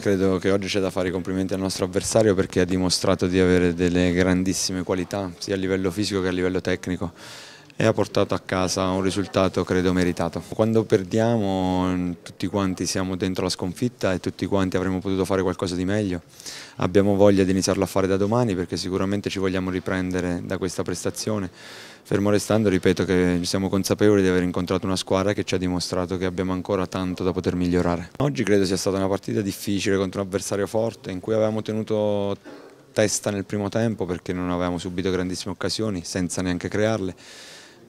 Credo che oggi c'è da fare i complimenti al nostro avversario perché ha dimostrato di avere delle grandissime qualità sia a livello fisico che a livello tecnico e ha portato a casa un risultato credo meritato. Quando perdiamo tutti quanti siamo dentro la sconfitta e tutti quanti avremmo potuto fare qualcosa di meglio. Abbiamo voglia di iniziarlo a fare da domani perché sicuramente ci vogliamo riprendere da questa prestazione. Fermo restando ripeto che siamo consapevoli di aver incontrato una squadra che ci ha dimostrato che abbiamo ancora tanto da poter migliorare. Oggi credo sia stata una partita difficile contro un avversario forte in cui avevamo tenuto testa nel primo tempo perché non avevamo subito grandissime occasioni senza neanche crearle.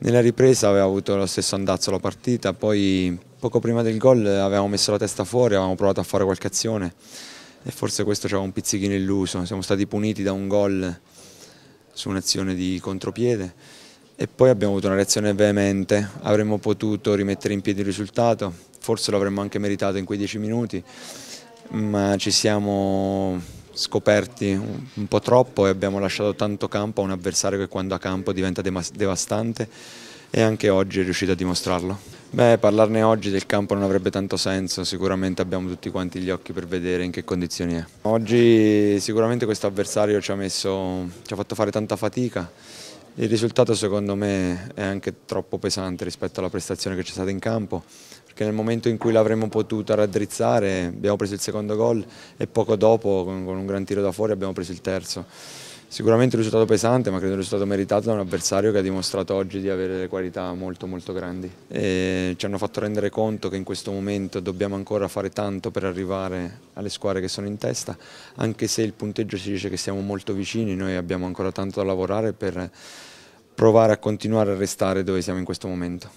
Nella ripresa aveva avuto lo stesso andazzo la partita, poi poco prima del gol avevamo messo la testa fuori, avevamo provato a fare qualche azione e forse questo ci aveva un pizzichino illuso, siamo stati puniti da un gol su un'azione di contropiede e poi abbiamo avuto una reazione veemente, avremmo potuto rimettere in piedi il risultato, forse l'avremmo anche meritato in quei dieci minuti, ma ci siamo scoperti un, po' troppo e abbiamo lasciato tanto campo a un avversario che quando a campo diventa devastante e anche oggi è riuscito a dimostrarlo. Beh, parlarne oggi del campo non avrebbe tanto senso, sicuramente abbiamo tutti quanti gli occhi per vedere in che condizioni è. Oggi sicuramente questo avversario ci ha, messo, ci ha fatto fare tanta fatica, il risultato secondo me è anche troppo pesante rispetto alla prestazione che c'è stata in campo, perché nel momento in cui l'avremmo potuta raddrizzare abbiamo preso il secondo gol e poco dopo con, un gran tiro da fuori abbiamo preso il terzo. Sicuramente un risultato pesante ma credo un risultato meritato da un avversario che ha dimostrato oggi di avere le qualità molto molto grandi e ci hanno fatto rendere conto che in questo momento dobbiamo ancora fare tanto per arrivare alle squadre che sono in testa anche se il punteggio si dice che siamo molto vicini noi abbiamo ancora tanto da lavorare per provare a continuare a restare dove siamo in questo momento.